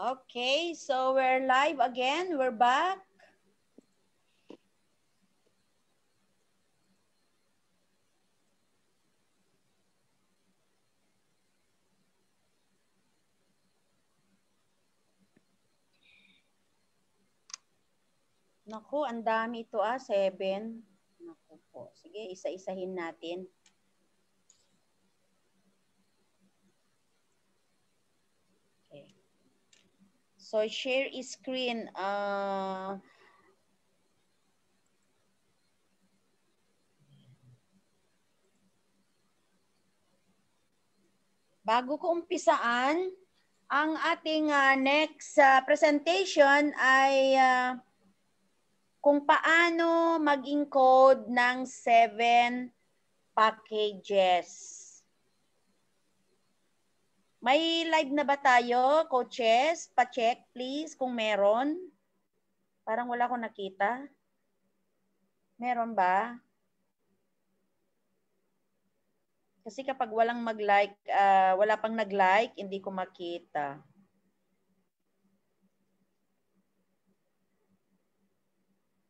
Okay, so we're live again. We're back. Naku, ang dami ito ah, seven. Naku po. Sige, isa-isahin natin. So share screen. Uh, bago ko umpisaan, ang ating uh, next uh, presentation ay uh, kung paano mag-encode ng 7 packages. May live na ba tayo, coaches? Pa-check please kung meron. Parang wala akong nakita. Meron ba? Kasi kapag walang mag-like, uh, wala pang nag-like, hindi ko makita.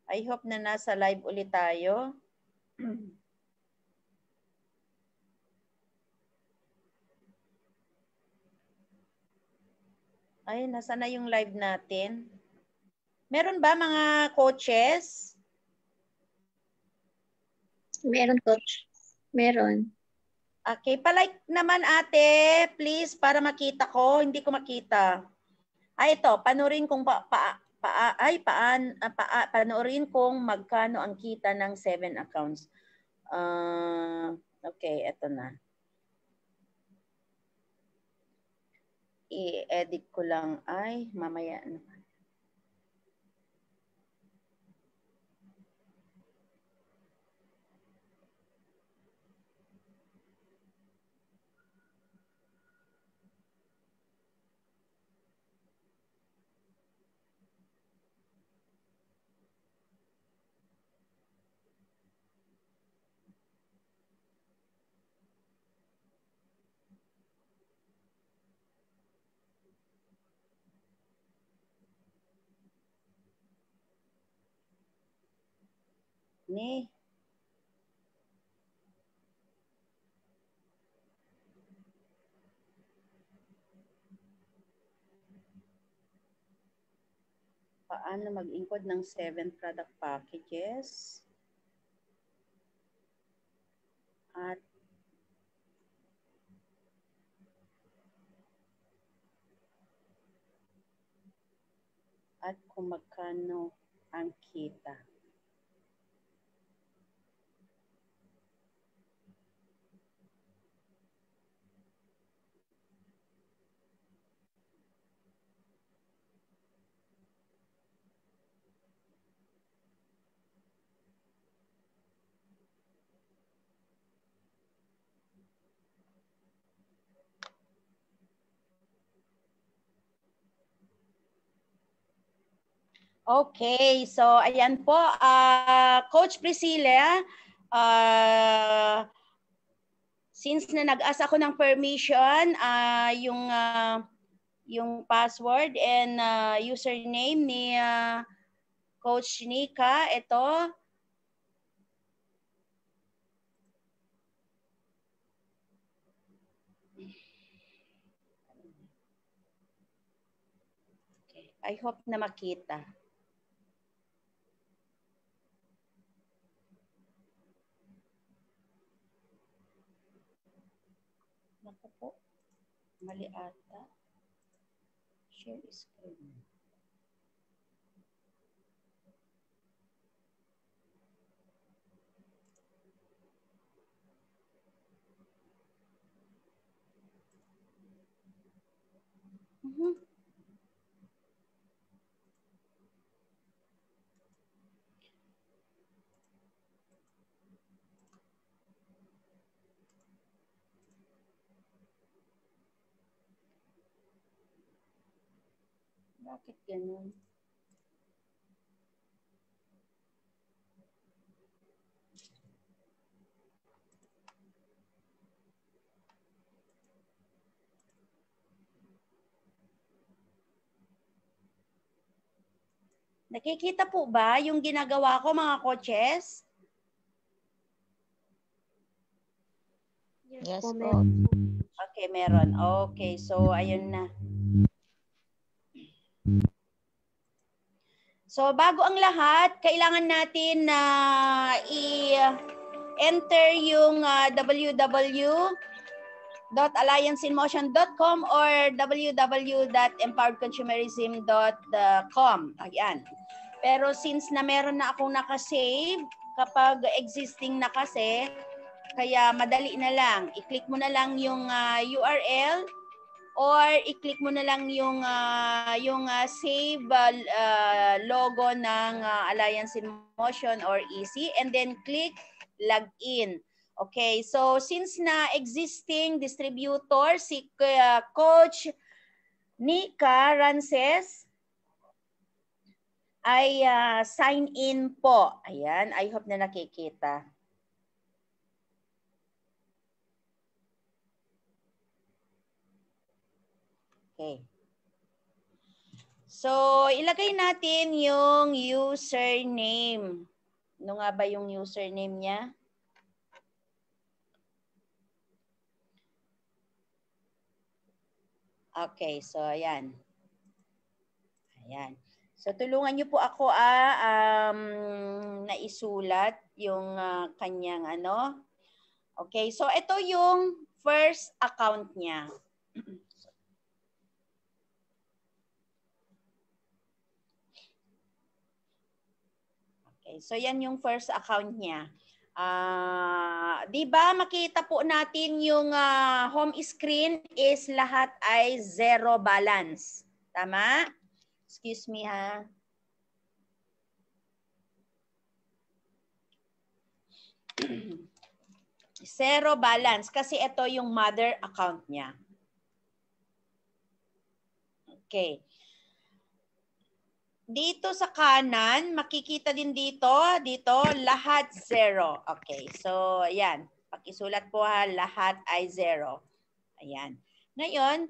I hope na nasa live ulit tayo. Ay, nasa na yung live natin? Meron ba mga coaches? Meron, coach. Meron. Okay, palike naman ate, please, para makita ko. Hindi ko makita. Ay, ah, ito, panurin kung pa, pa, pa ay, paan, ah, pa, panurin kung magkano ang kita ng 7 accounts. Uh, okay, ito na. i-edit ko lang ay mamaya naman. ni. Paano mag-include ng 7 product packages? At at kung magkano ang kita. Okay, so ayan po. Uh, Coach Priscilla, uh, since na nag-ask ako ng permission, uh, yung, uh, yung password and uh, username ni uh, Coach Nika, ito. I hope na makita. Mali ata. Share screen. Mm-hmm. Bakit ganun? Nakikita po ba yung ginagawa ko mga coaches? Yes, po. Okay, meron. Okay, so ayun na. So bago ang lahat, kailangan natin na uh, i-enter yung uh, ah, www.allianceinmotion.com or www.empoweredconsumerism.com. Ayan. Pero since na meron na akong nakasave, kapag existing na kasi, kaya madali na lang. I-click mo na lang yung uh, ah, URL or i-click mo na lang yung uh, yung uh, save uh, logo ng uh, Alliance in Motion or EC and then click log in. Okay, so since na existing distributor si uh, coach Nika Rances ay uh, sign in po. Ayan, I hope na nakikita. Okay. So, ilagay natin yung username. Ano nga ba yung username niya? Okay, so ayan. Ayan. So tulungan niyo po ako ah, um, naisulat yung uh, kanyang ano. Okay, so ito yung first account niya. Okay, so yan yung first account niya. Uh, 'di ba makita po natin yung uh, home screen is lahat ay zero balance. Tama? Excuse me ha. zero balance kasi ito yung mother account niya. Okay. Dito sa kanan, makikita din dito, dito, lahat zero. Okay, so ayan. Pakisulat po ha, lahat ay zero. Ayan. Ngayon,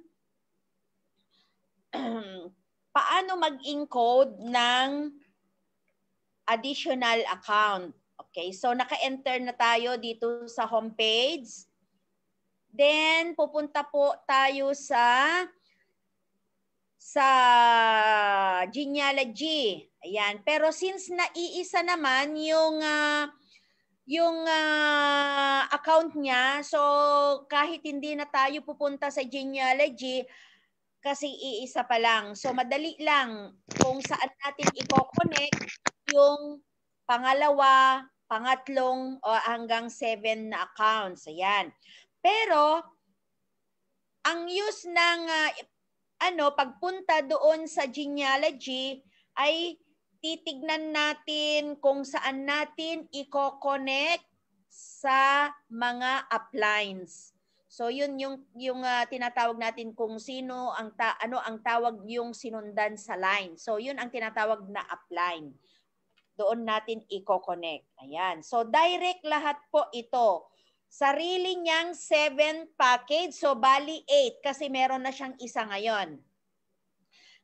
paano mag-encode ng additional account? Okay, so naka-enter na tayo dito sa homepage. Then, pupunta po tayo sa sa genealogy. Ayan. Pero since naiisa naman yung uh, yung uh, account niya, so kahit hindi na tayo pupunta sa genealogy, kasi iisa pa lang. So madali lang kung saan natin i-connect yung pangalawa, pangatlong o hanggang seven na accounts. Ayan. Pero ang use ng uh, ano, pagpunta doon sa genealogy ay titignan natin kung saan natin i-connect sa mga uplines. So yun yung yung uh, tinatawag natin kung sino ang ta- ano ang tawag yung sinundan sa line. So yun ang tinatawag na upline. Doon natin i-connect. Ayan. So direct lahat po ito sarili niyang 7 package. So, bali 8 kasi meron na siyang isa ngayon.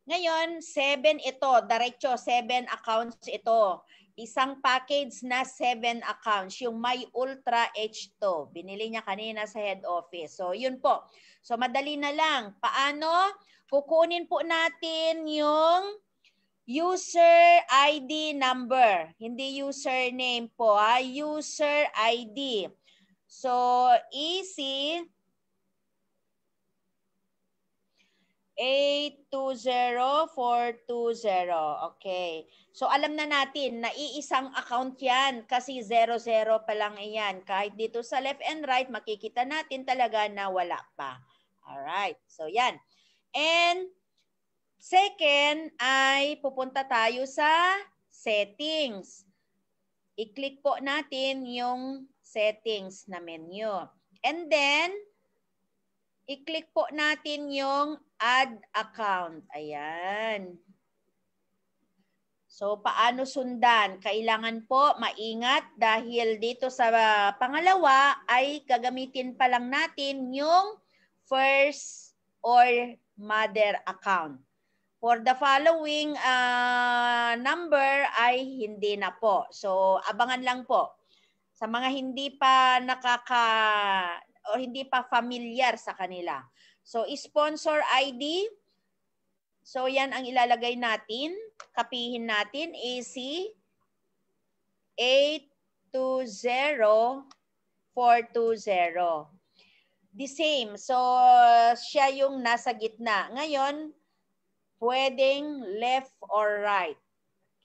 Ngayon, 7 ito. Diretso, 7 accounts ito. Isang package na 7 accounts. Yung My Ultra H2. Binili niya kanina sa head office. So, yun po. So, madali na lang. Paano? Kukunin po natin yung user ID number. Hindi username po ha. User ID. So, easy. 820420. Okay. So alam na natin, na iisang account yan kasi 00 pa lang 'yan. Kahit dito sa left and right, makikita natin talaga na wala pa. All right. So yan. And second ay pupunta tayo sa settings. I-click po natin yung settings na menu. And then, i-click po natin yung add account. Ayan. So, paano sundan? Kailangan po maingat dahil dito sa ah, pangalawa ay gagamitin pa lang natin yung first or mother account. For the following uh, number ay hindi na po. So, abangan lang po sa mga hindi pa nakaka o hindi pa familiar sa kanila. So sponsor ID So yan ang ilalagay natin, kapihin natin AC 820420. The same. So siya yung nasa gitna. Ngayon, pwedeng left or right.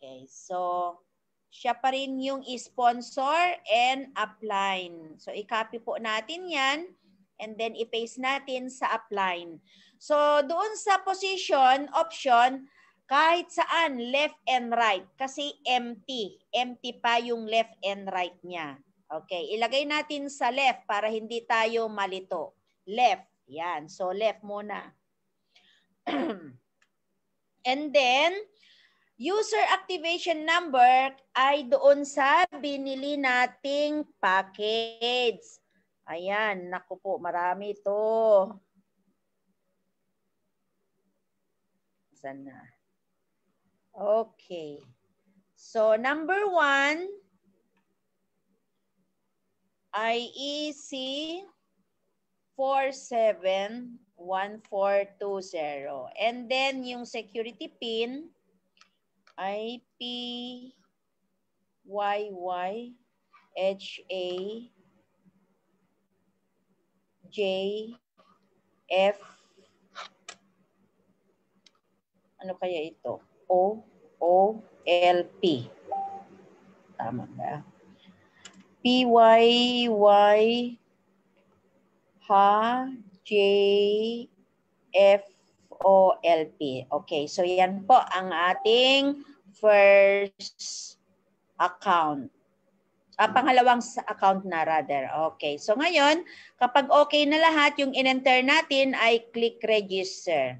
Okay, so siya pa rin yung sponsor and upline. So, i-copy po natin yan and then i-paste natin sa upline. So, doon sa position, option, kahit saan, left and right. Kasi empty. Empty pa yung left and right niya. Okay, ilagay natin sa left para hindi tayo malito. Left. Yan. So, left muna. and then, user activation number ay doon sa binili nating package. Ayan, naku po, marami ito. Sana. Okay. So, number one IEC EC 471420. And then, yung security pin I P Y Y H A J F ano kaya ito? O O L P. Tama ba? P Y Y H J F OLP. Okay, so yan po ang ating first account. Ah, pangalawang account na rather. Okay, so ngayon, kapag okay na lahat, yung in-enter natin ay click register.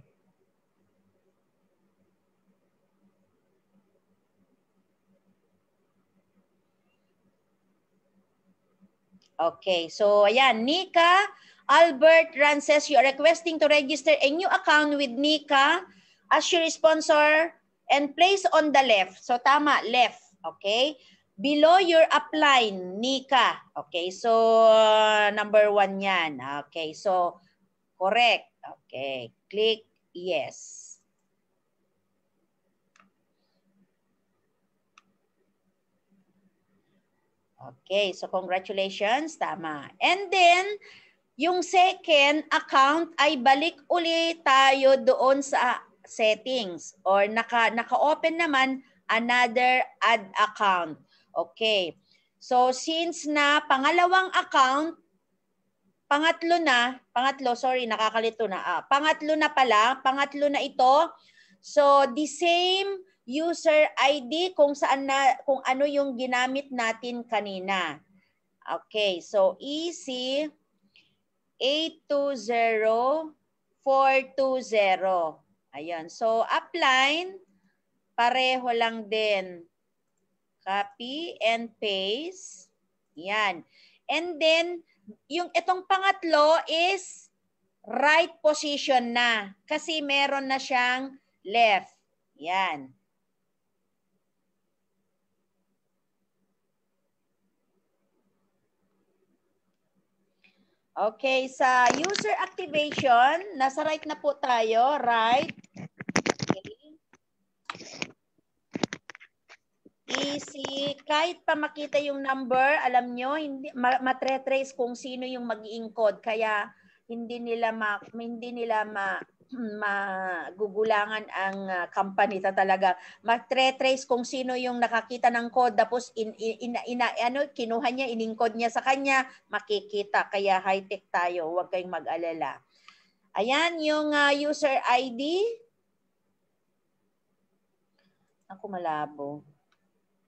Okay, so ayan, Nika Albert Ran says, you are requesting to register a new account with Nika as your sponsor and place on the left. So tama, left. Okay? Below your upline, Nika. Okay, so uh, number one yan. Okay, so correct. Okay, click yes. Okay, so congratulations, tama. And then, yung second account ay balik uli tayo doon sa settings or naka, naka-open naman another ad account. Okay. So since na pangalawang account, pangatlo na, pangatlo, sorry, nakakalito na. Ah, pangatlo na pala, pangatlo na ito. So the same user ID kung saan na kung ano yung ginamit natin kanina. Okay, so easy 820-420. Ayan. So, upline, pareho lang din. Copy and paste. Yan. And then, yung itong pangatlo is right position na kasi meron na siyang left. Yan. Okay, sa user activation, nasa right na po tayo, right? Okay. Easy. Kahit pa makita yung number, alam nyo, hindi, matre-trace kung sino yung mag encode Kaya hindi nila ma, hindi nila ma, magugulangan ang ah, company ta talaga. Matre-trace kung sino yung nakakita ng code tapos in, in, in, in ano kinuha niya iningkod niya sa kanya, makikita kaya high-tech tayo, huwag kayong mag-alala. Ayan yung uh, user ID. Ako malabo.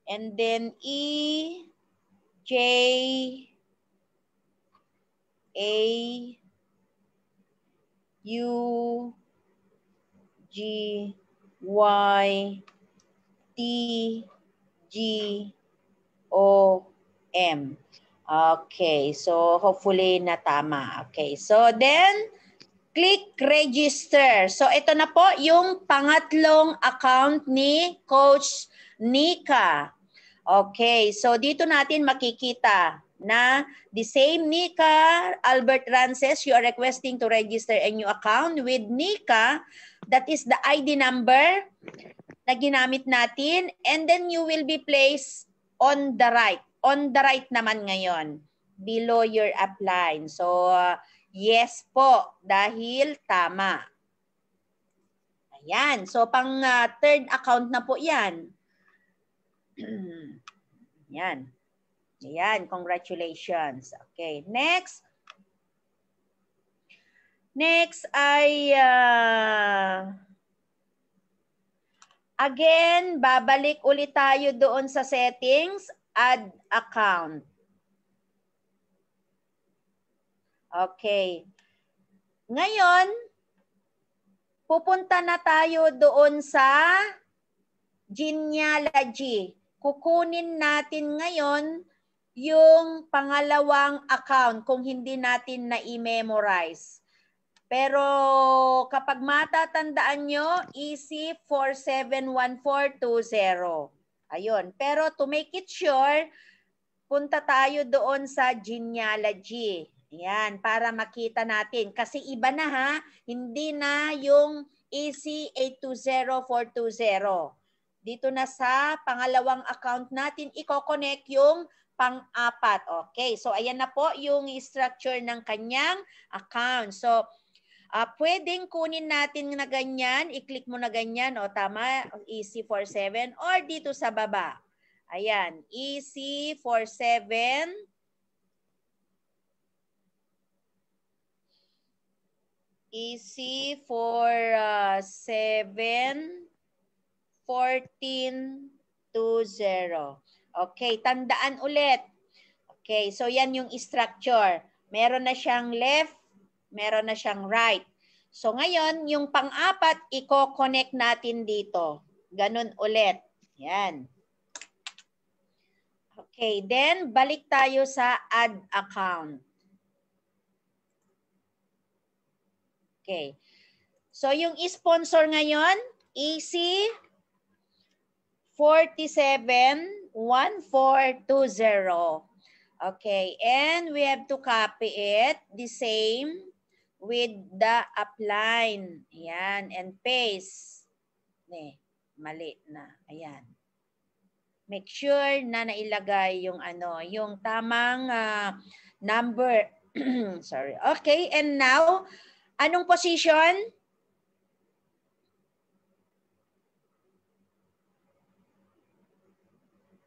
And then E J A U G Y T G O M. Okay, so hopefully na tama. Okay, so then click register. So ito na po yung pangatlong account ni Coach Nika. Okay, so dito natin makikita na the same Nika Albert Rances, you are requesting to register a new account with Nika. That is the ID number na ginamit natin. And then you will be placed on the right. On the right naman ngayon. Below your upline. So, uh, yes po. Dahil tama. Ayan. So, pang uh, third account na po yan. yan. Ayan, congratulations. Okay, next. Next ay uh, again, babalik ulit tayo doon sa settings, add account. Okay. Ngayon, pupunta na tayo doon sa genealogy. Kukunin natin ngayon yung pangalawang account kung hindi natin na-memorize. Pero kapag matatandaan nyo, easy 471420. Ayun. Pero to make it sure, punta tayo doon sa genealogy. Yan, para makita natin. Kasi iba na ha, hindi na yung EC 820420. Dito na sa pangalawang account natin, i-connect yung pang-apat. Okay, so ayan na po yung structure ng kanyang account. So, uh, pwedeng kunin natin na ganyan, i-click mo na ganyan, o tama, EC47, or dito sa baba. Ayan, EC47. EC47 14 to 0. Okay, tandaan ulit. Okay, so yan yung structure. Meron na siyang left, meron na siyang right. So ngayon, yung pang-apat, i-connect natin dito. Ganun ulit. Yan. Okay, then balik tayo sa add account. Okay. So yung sponsor ngayon, easy 47 1420. Okay, and we have to copy it the same with the upline. Ayan, and paste. Ne, mali na. Ayan. Make sure na nailagay yung ano, yung tamang uh, number. Sorry. Okay, and now, anong position?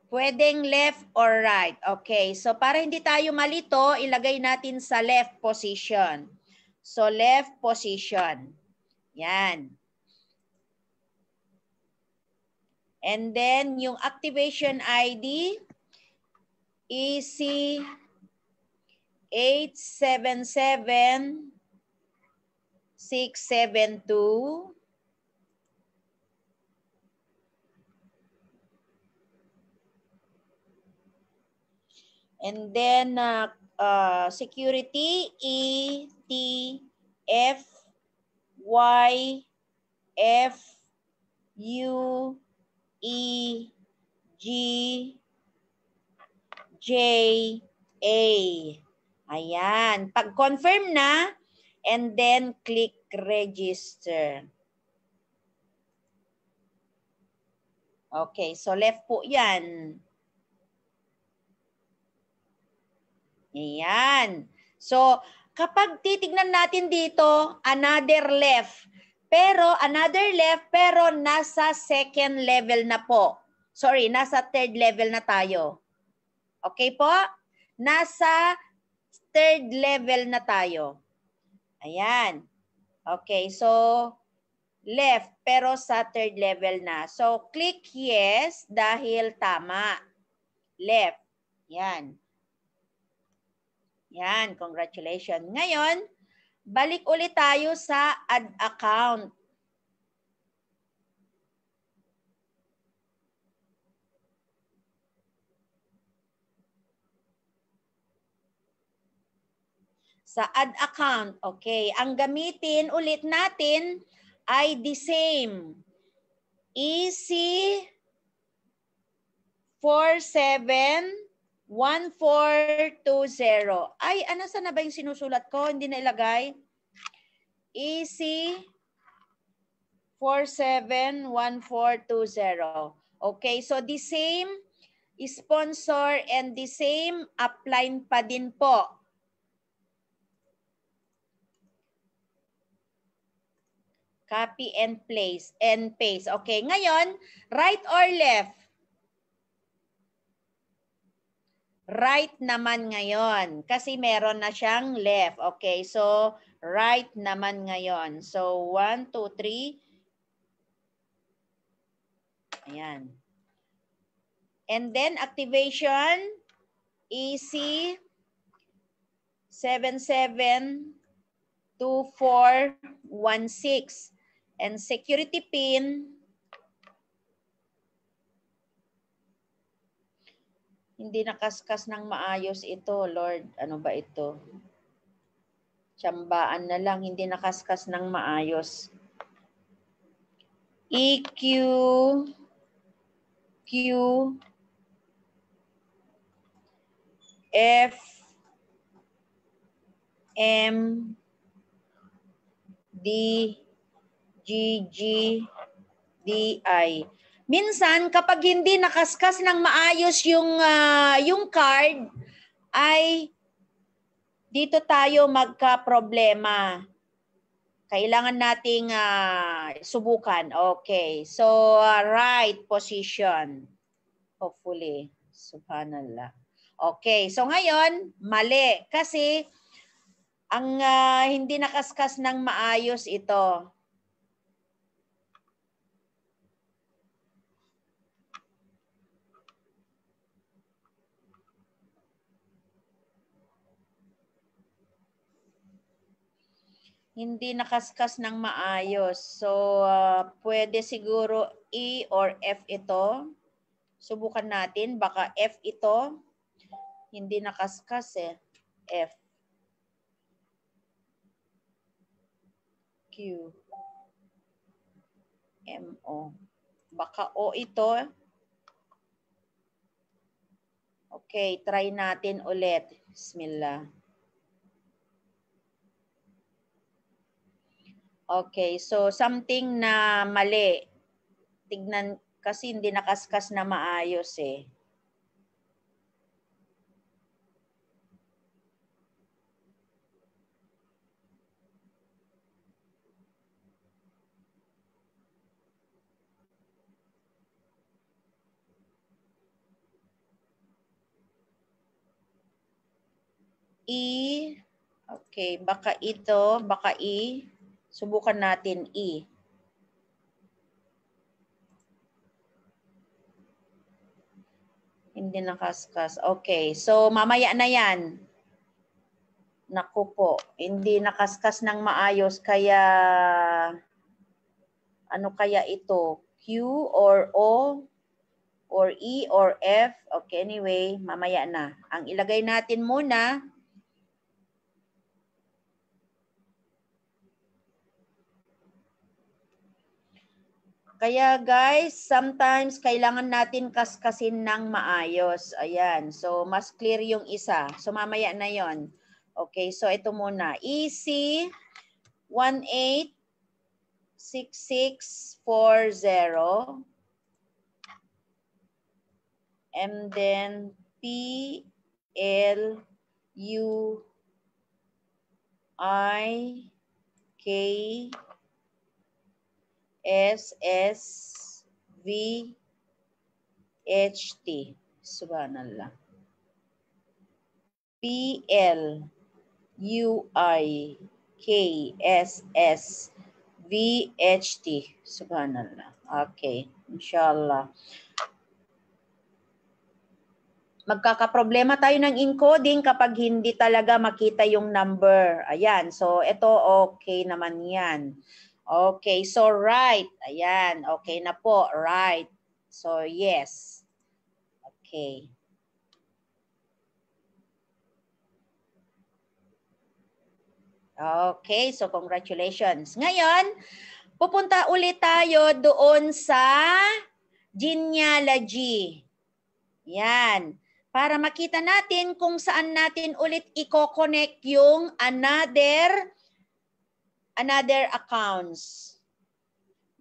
Pwedeng left or right. Okay, so para hindi tayo malito, ilagay natin sa left position. So left position. Yan. And then yung activation ID, EC 877672 And then uh, uh, security E T F Y F U E G J A. Ayan. Pag confirm na and then click register. Okay, so left po 'yan. Ayan. So, kapag titignan natin dito, another left. Pero, another left, pero nasa second level na po. Sorry, nasa third level na tayo. Okay po? Nasa third level na tayo. Ayan. Okay, so left pero sa third level na. So click yes dahil tama. Left. Ayan. Yan, congratulations. Ngayon, balik ulit tayo sa ad account. Sa ad account, okay. Ang gamitin ulit natin ay the same. EC 47 1420. Ay, ano sana ba yung sinusulat ko? Hindi na ilagay. Easy 471420. Okay, so the same sponsor and the same upline pa din po. Copy and place and paste. Okay, ngayon, right or left? right naman ngayon kasi meron na siyang left. Okay, so right naman ngayon. So 1, 2, 3. Ayan. And then activation, easy, 7, 7, And security pin, Hindi nakaskas ng maayos ito, Lord. Ano ba ito? Tsambaan na lang, hindi nakaskas ng maayos. EQ Q F M D G G D I Minsan kapag hindi nakaskas ng maayos yung uh, yung card ay dito tayo magka-problema. Kailangan nating uh, subukan. Okay. So uh, right position. Hopefully. Subhanallah. Okay. So ngayon, mali kasi ang uh, hindi nakaskas ng maayos ito. hindi nakaskas ng maayos. So, uh, pwede siguro E or F ito. Subukan natin. Baka F ito. Hindi nakaskas eh. F. Q. M, O. Baka O ito. Okay, try natin ulit. Bismillah. Okay, so something na mali. Tignan kasi hindi nakaskas na maayos eh. E. Okay, baka ito, baka E. Subukan natin E. Hindi nakaskas. Okay. So, mamaya na yan. Naku po. Hindi nakaskas ng maayos. Kaya, ano kaya ito? Q or O? or E or F. Okay, anyway, mamaya na. Ang ilagay natin muna Kaya guys, sometimes kailangan natin kaskasin ng maayos. Ayan. So, mas clear yung isa. So, mamaya na yon. Okay. So, ito muna. EC 186640 and then P L U I K S S V H T. Subhanallah. P L U I K S S V H T. Subhanallah. Okay. Inshallah. Magkakaproblema tayo ng encoding kapag hindi talaga makita yung number. Ayan. So, ito okay naman yan. Okay, so right. Ayan, okay na po, right. So yes. Okay. Okay, so congratulations. Ngayon, pupunta ulit tayo doon sa genealogy. Yan. Para makita natin kung saan natin ulit i-connect yung another Another accounts.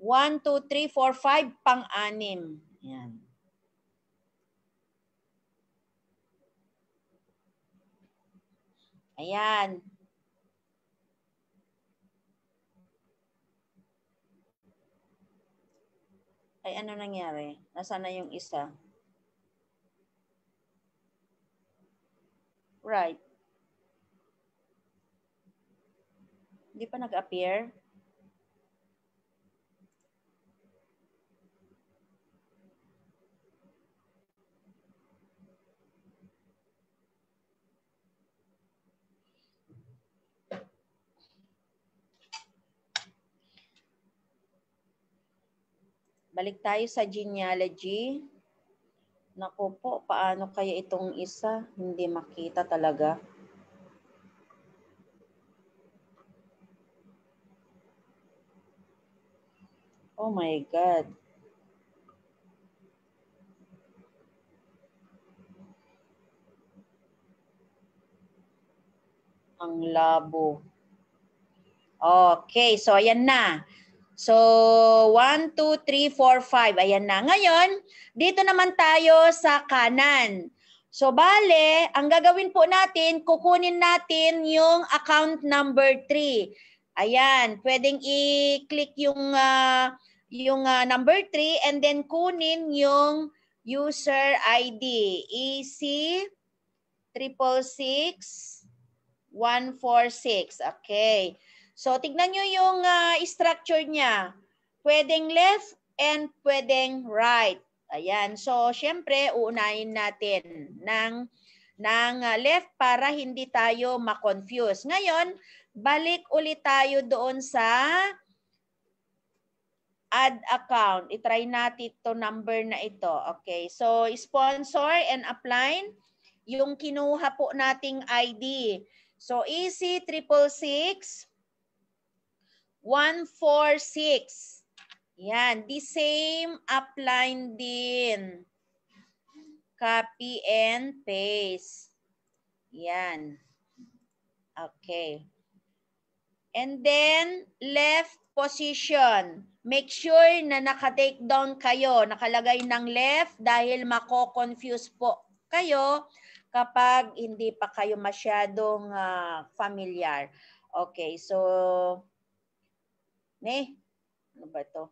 1, 2, 3, 4, 5, pang-anim. Yan. Ayan. Ay, ano nangyari? Nasaan na yung isa? Right. Hindi pa nag-appear. Balik tayo sa genealogy. Naku po, paano kaya itong isa? Hindi makita talaga. Oh my God. Ang labo. Okay, so ayan na. So, 1, 2, 3, 4, 5. Ayan na. Ngayon, dito naman tayo sa kanan. So, bale, ang gagawin po natin, kukunin natin yung account number 3. Ayan, pwedeng i-click yung uh, yung uh, number 3 and then kunin yung user ID. EC 666146. Okay. So, tignan nyo yung uh, structure niya. Pwedeng left and pwedeng right. Ayan. So, syempre, uunahin natin ng, ng uh, left para hindi tayo ma-confuse Ngayon, balik ulit tayo doon sa add account. I-try natin to number na ito. Okay, so sponsor and apply yung kinuha po nating ID. So easy, triple six, one, Yan, the same upline din. Copy and paste. Yan. Okay. And then left position. Make sure na naka-take down kayo, nakalagay ng left dahil mako-confuse po kayo kapag hindi pa kayo masyadong uh, familiar. Okay, so ne ano ba to?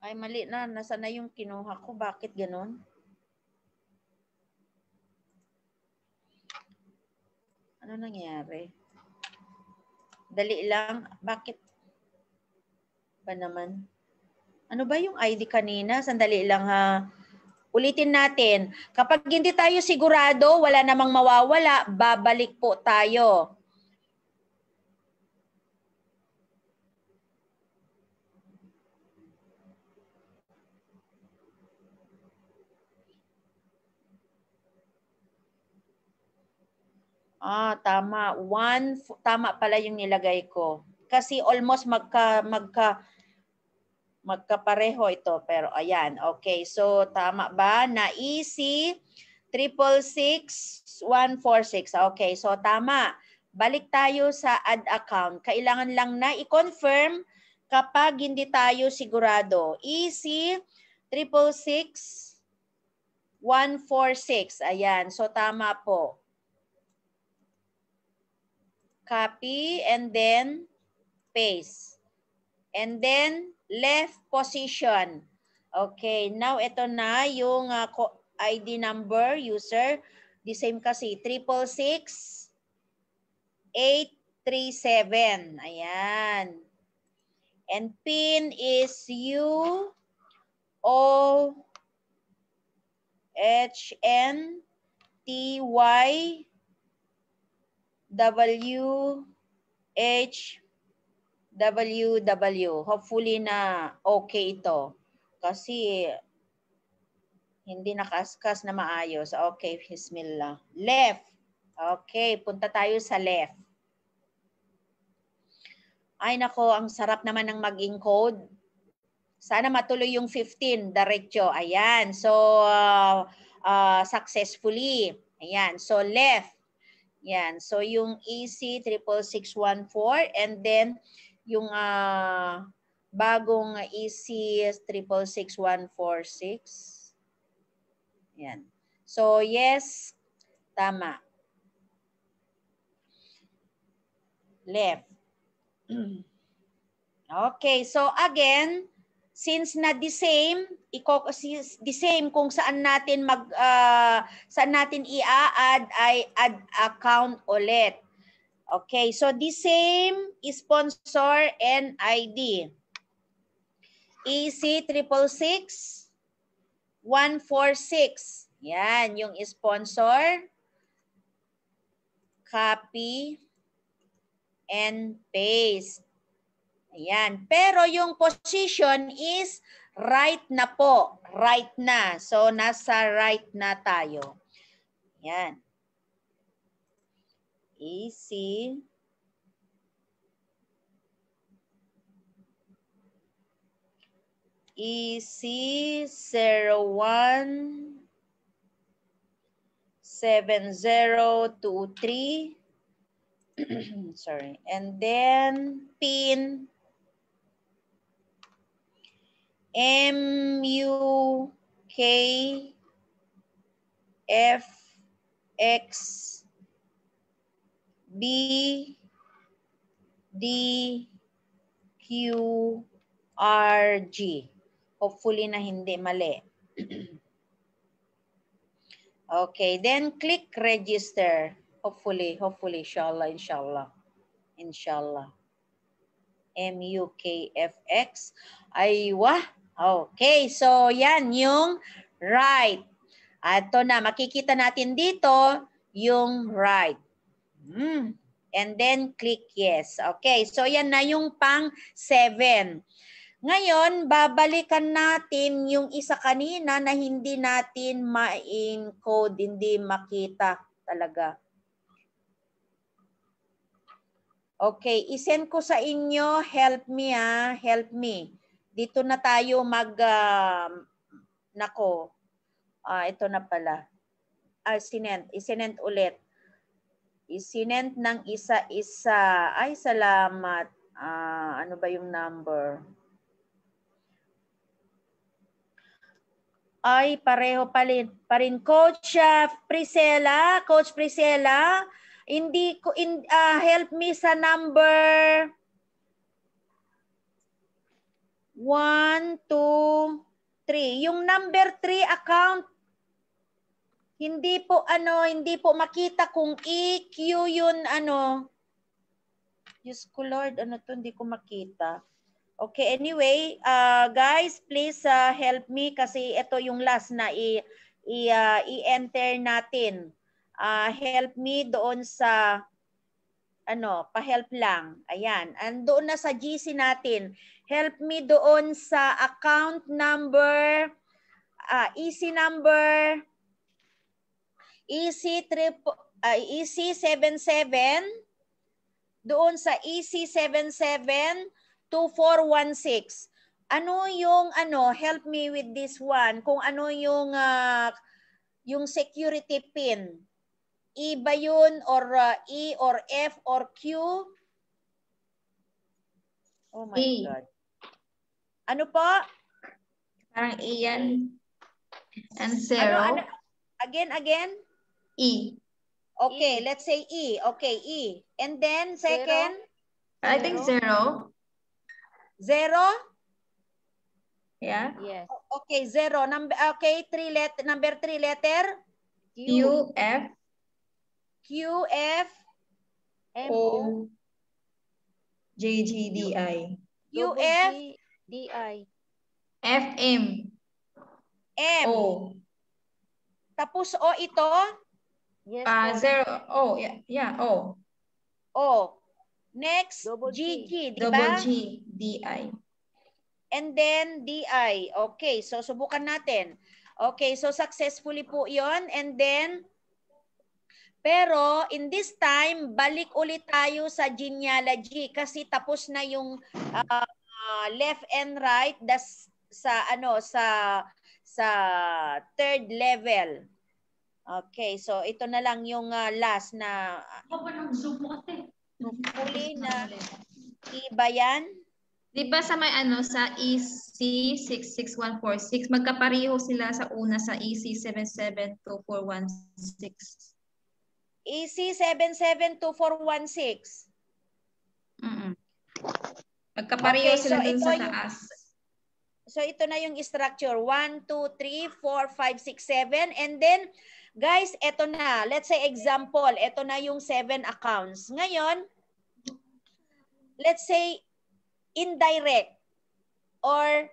Ay, mali na. Nasaan na yung kinuha ko? Bakit ganun? Ano nangyari? Dali lang. Bakit ba naman? Ano ba yung ID kanina? Sandali lang ha. Ulitin natin. Kapag hindi tayo sigurado, wala namang mawawala, babalik po tayo. Ah, tama. One, tama pala yung nilagay ko. Kasi almost magka, magka, magkapareho ito. Pero ayan, okay. So, tama ba? Na easy, triple six, one, four, six. Okay, so tama. Balik tayo sa ad account. Kailangan lang na i-confirm kapag hindi tayo sigurado. Easy, triple six, 146. Ayan. So, tama po copy and then paste. And then left position. Okay, now ito na yung uh, ID number user. The same kasi, 666 837. Ayan. And pin is U O H N T Y W, H, W, W. Hopefully na okay ito. Kasi hindi nakaskas na maayos. Okay, Bismillah. Left. Okay, punta tayo sa left. Ay nako, ang sarap naman ng mag-encode. Sana matuloy yung 15, diretso. Ayan. So, uh, uh, successfully. Ayan. So, left. Yan. So yung EC 66614 and then yung uh, bagong EC 66614. Yan. So yes, tama. Left. okay, so again, since na the same iko the same kung saan natin mag uh, saan natin i-add ay add account ulit. Okay, so the same sponsor and ID. EC 666 146. Yan yung sponsor. Copy and paste. Ayan. Pero yung position is right na po. Right na. So, nasa right na tayo. Ayan. Easy. EC 01 7023 sorry and then pin M U K F X B D Q R G. Hopefully na hindi mali. okay, then click register. Hopefully, hopefully, inshallah, inshallah. Inshallah. M-U-K-F-X. Aywa. wah! Okay, so yan yung right. Ato na, makikita natin dito yung right. Mm. And then click yes. Okay, so yan na yung pang 7. Ngayon, babalikan natin yung isa kanina na hindi natin ma-encode, hindi makita talaga. Okay, isend ko sa inyo, help me ah, help me dito na tayo mag uh, nako. Ah, uh, ito na pala. Ah, uh, sinent, isinent ulit. Isinent ng isa-isa. Ay, salamat. Ah, uh, ano ba yung number? Ay, pareho pa rin. Pa rin. Coach uh, Priscilla, Coach Priscilla, hindi ko in, uh, help me sa number One, two, three. Yung number three account, hindi po ano, hindi po makita kung EQ yun ano. Diyos ko Lord, ano to, hindi ko makita. Okay, anyway, uh, guys, please uh, help me kasi ito yung last na i, i, uh, enter natin. Uh, help me doon sa, ano, pa-help lang. Ayan, and doon na sa GC natin. Help me doon sa account number, uh, ah, easy number, easy triple, uh, easy 77, doon sa easy 77, 2416. Ano yung ano, help me with this one, kung ano yung ah, yung security pin. E ba yun or ah, E or F or Q? Oh my e. God. Ano po? Parang E yan. And zero. Ano, ano? Again, again? E. Okay, e. let's say E. Okay, E. And then second? Zero. I think zero. Zero? Yeah. Yes. Okay, zero. Number okay, three let number three letter. Q, Q F Q F M O J G D I. Q F DI. FM. M. O. Tapos O ito? Yes. Uh, zero. O. Yeah, yeah, O. O. Next, Double GG, di ba? Double G, DI. And then DI. Okay, so subukan natin. Okay, so successfully po yon And then, pero in this time, balik ulit tayo sa genealogy kasi tapos na yung uh, Ah, left and right das sa ano sa sa third level. Okay, so ito na lang yung uh, last na ano ng Zoom Huli na iba yan. Di ba sa may ano sa EC 66146 magkapareho sila sa una sa EC 772416. EC 772416. Mm. -mm. Magkapareho okay, sila so dun sa yung, So ito na yung structure. 1, 2, 3, 4, 5, 6, 7. And then, guys, ito na. Let's say example, ito na yung 7 accounts. Ngayon, let's say indirect or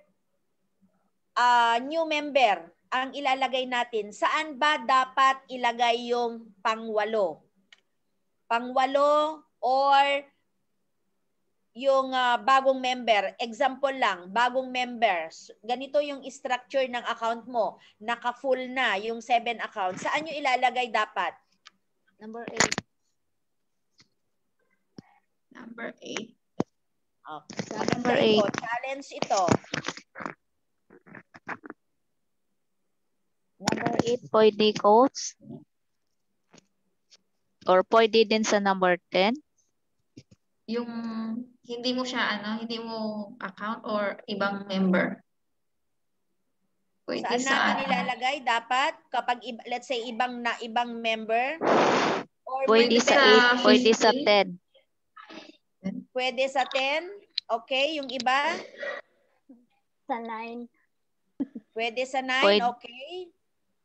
uh, new member ang ilalagay natin. Saan ba dapat ilagay yung pangwalo? Pangwalo or yung uh, bagong member, example lang, bagong members, ganito yung structure ng account mo, naka-full na yung 7 accounts, saan nyo ilalagay dapat? Number 8. Number 8. Okay. number 8. Challenge ito. Number 8 pwede coach. Or pwede din sa number 10. Yung hindi mo siya ano, hindi mo account or ibang member. Pwede saan sa natin ano? nilalagay dapat kapag let's say ibang na ibang member or pwede, pwede sa 8, pwede sa 10. Pwede sa 10? Okay, yung iba? Sa 9. Pwede sa 9, pwede, okay.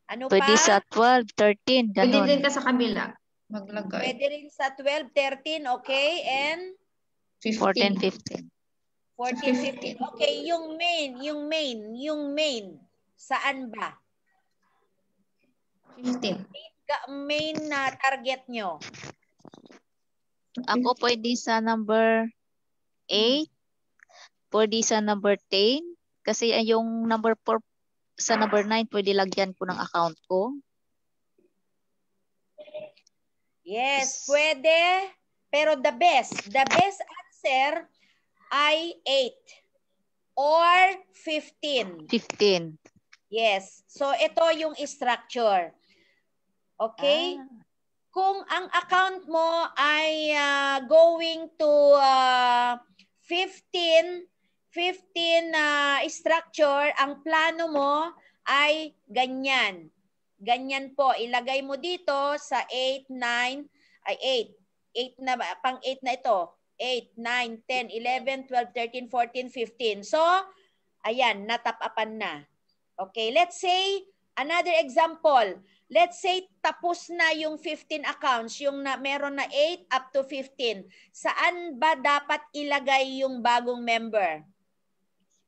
Ano pwede pa? Pwede sa 12, 13, ganun. Pwede din ka sa kabila maglagay. Pwede rin sa 12, 13, okay, and? 14, 15. 14, 15. Okay, yung main, yung main, yung main. Saan ba? 15. Main na target nyo. Ako pwede sa number 8. Pwede sa number 10. Kasi yung number 4 sa number 9, pwede lagyan ko ng account ko. Yes, pwede. Pero the best, the best answer ay 8 or 15. 15. Yes. So ito yung structure. Okay? Ah. Kung ang account mo ay uh, going to uh, 15 15 na uh, structure, ang plano mo ay ganyan. Ganyan po. Ilagay mo dito sa 8, 9, ay 8. 8 na, pang 8 na ito. 8, 9, 10, 11, 12, 13, 14, 15. So, ayan, natapapan na. Okay, let's say, another example. Let's say, tapos na yung 15 accounts, yung na, meron na 8 up to 15. Saan ba dapat ilagay yung bagong member?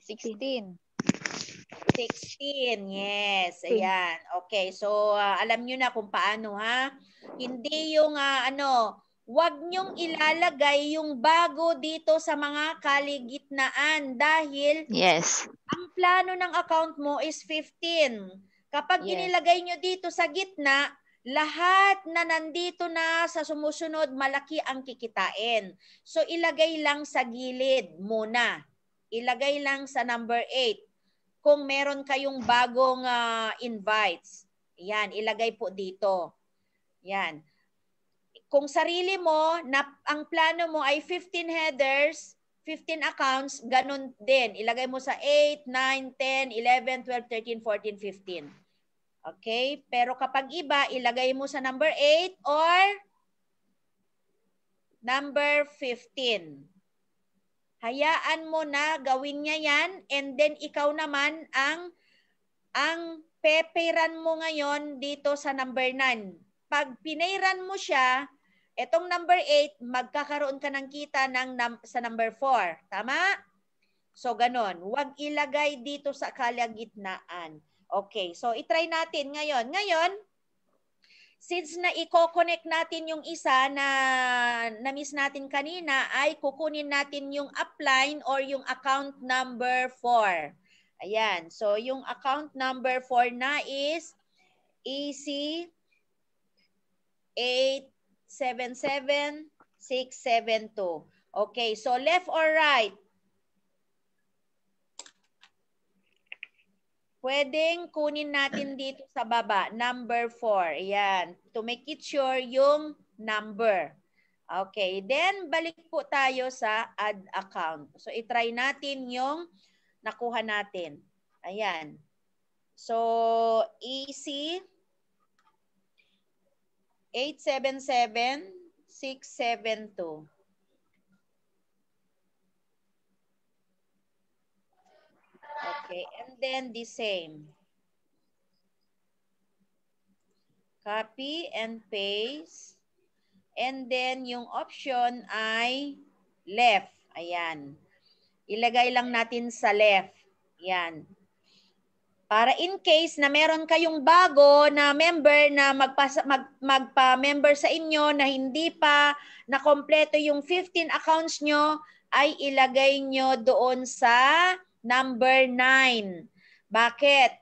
16. 16, yes. Ayan. Okay, so uh, alam nyo na kung paano ha. Hindi yung uh, ano, Huwag niyong ilalagay yung bago dito sa mga kaligitnaan dahil yes. ang plano ng account mo is 15. Kapag yes. inilagay niyo dito sa gitna, lahat na nandito na sa sumusunod, malaki ang kikitain. So ilagay lang sa gilid muna. Ilagay lang sa number 8 kung meron kayong bagong uh, invites. Yan, ilagay po dito. Yan kung sarili mo na ang plano mo ay 15 headers, 15 accounts, ganun din. Ilagay mo sa 8, 9, 10, 11, 12, 13, 14, 15. Okay? Pero kapag iba, ilagay mo sa number 8 or number 15. Hayaan mo na gawin niya yan and then ikaw naman ang ang peperan mo ngayon dito sa number 9. Pag pineiran mo siya, Etong number 8, magkakaroon ka ng kita ng num- sa number 4. Tama? So, ganun. Huwag ilagay dito sa kalagitnaan. Okay. So, itry natin ngayon. Ngayon, since na i-connect natin yung isa na na-miss natin kanina, ay kukunin natin yung upline or yung account number 4. Ayan. So, yung account number 4 na is EC 8 77672. Okay, so left or right? Pwedeng kunin natin dito sa baba, number 4. Ayan, to make it sure yung number. Okay, then balik po tayo sa add account. So itry natin yung nakuha natin. Ayan. So easy. 877-672. Okay, and then the same. Copy and paste. And then yung option ay left. Ayan. Ilagay lang natin sa left. Ayan. Para in case na meron kayong bago na member na magpasa, mag, magpa-member sa inyo na hindi pa na kompleto yung 15 accounts nyo, ay ilagay nyo doon sa number 9. Bakit?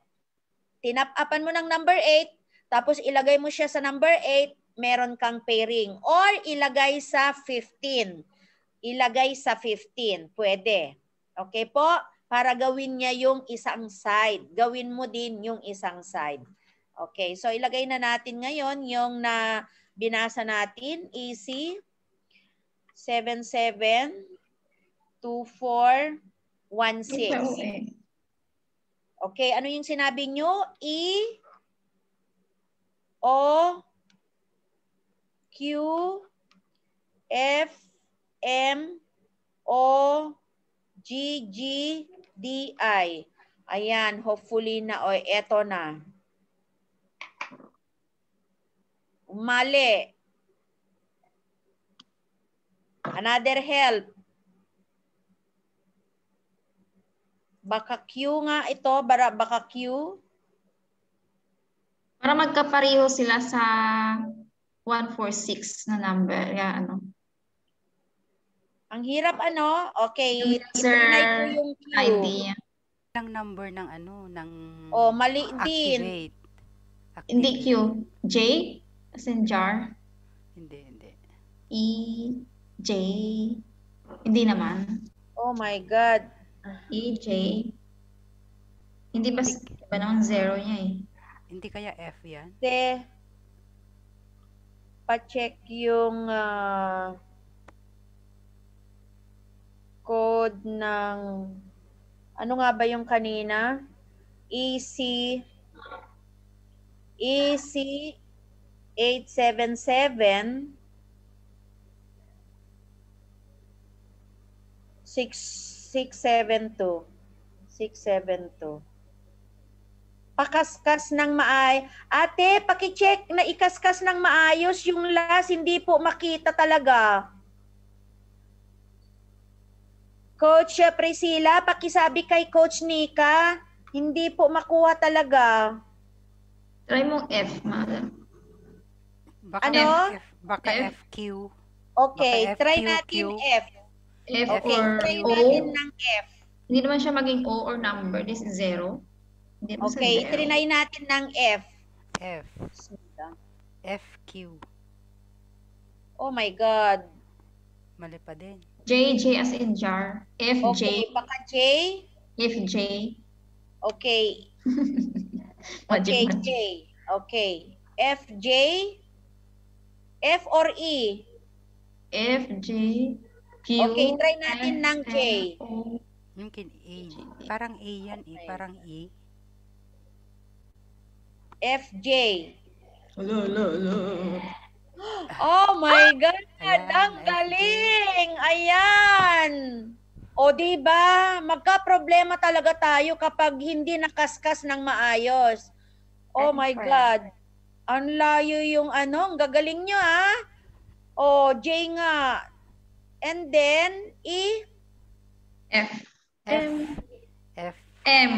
Tinapapan mo ng number 8, tapos ilagay mo siya sa number 8, meron kang pairing. Or ilagay sa 15. Ilagay sa 15. Pwede. Okay po? para gawin niya yung isang side. Gawin mo din yung isang side. Okay, so ilagay na natin ngayon yung na binasa natin, easy, 772416. Eh. Okay, ano yung sinabi nyo? E, O, Q, F, M, O, G, G, DI. Ayan, hopefully na. O, eto na. Mali. Another help. Baka Q nga ito, bara, baka Q. Para magkapareho sila sa 146 na number. Yeah, ano. Ang hirap ano? Okay, yes, sir. yung Idea. Ang number ng ano, ng Oh, mali din. Activate. Activate. Hindi Q. J? As in jar? Hindi, hindi. E, J. Hindi naman. Oh my God. E, J. Hindi ba, ba naman zero niya eh? Hindi kaya F yan? Kasi, pacheck yung uh, code ng ano nga ba yung kanina? EC EC 877 6672 672 pakaskas ng maay. Ate, paki-check na ikaskas ng maayos yung last hindi po makita talaga. Coach eh, Priscilla, pakisabi kay Coach Nika, hindi po makuha talaga. Try mong F, madam. Baka ano? F, baka F. FQ. Okay, baka try natin Q. F. F okay, or try O. natin ng F. Hindi naman siya maging O or number. This is zero. Hindi okay, zero. trinay natin ng F. F. FQ. Oh my God. Mali pa din. J, J as in jar. F, Okay, baka J. F, J. Okay. Okay, J. Okay. F, J. F or E? F, J, Q. Okay, try natin N, ng J. Yung kin A. Parang A yan eh. Parang A. E. F, J. Hello, hello, hello. Oh my ah! God! Ayan, ang galing! Ayan! O di ba? Magka-problema talaga tayo kapag hindi nakaskas ng maayos. Oh my God. Ang layo yung ano, ang gagaling nyo ah. O, J nga. And then, E? F. F. M. F. M.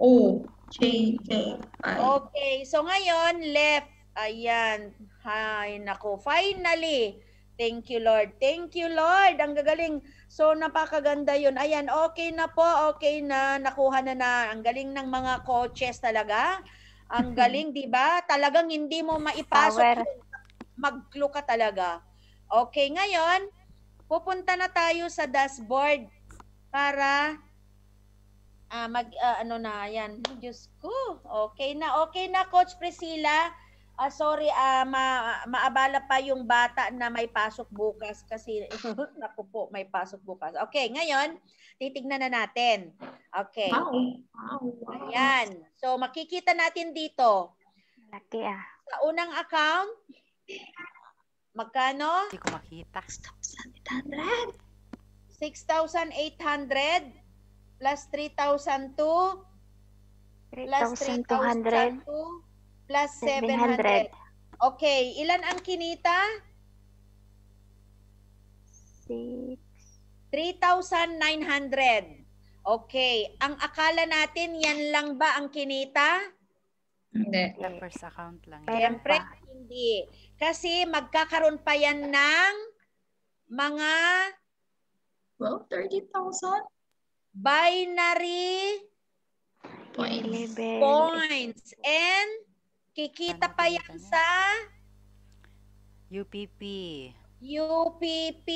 O. J. J. I. Okay. So ngayon, left. Ayan. Hay, nako. Finally, Thank you, Lord. Thank you, Lord. Ang gagaling. So, napakaganda 'yon. Ayan, okay na po. Okay na. Nakuha na na. Ang galing ng mga coaches talaga. Ang galing, di ba? Talagang hindi mo maipasok. Magklo ka talaga. Okay, ngayon, pupunta na tayo sa dashboard para ah, mag, ah, ano na, ayan. Diyos ko. Okay na. Okay na, Coach Priscilla. Uh, sorry, uh, ma maabala pa yung bata na may pasok bukas kasi naku po, may pasok bukas. Okay, ngayon, titingnan na natin. Okay. Wow. wow. Ayan. So, makikita natin dito. Laki ah. Sa unang account, magkano? Hindi ko makita. 6,800. 6,800 plus 3,002 plus 3,200 plus 700. 700. Okay, ilan ang kinita? 6. 3,900. Okay, ang akala natin yan lang ba ang kinita? Hindi. First account lang. Siyempre, hindi. Kasi magkakaroon pa yan ng mga Well, 30,000 binary points. points and Kikita pa yan sa UPP. UPP.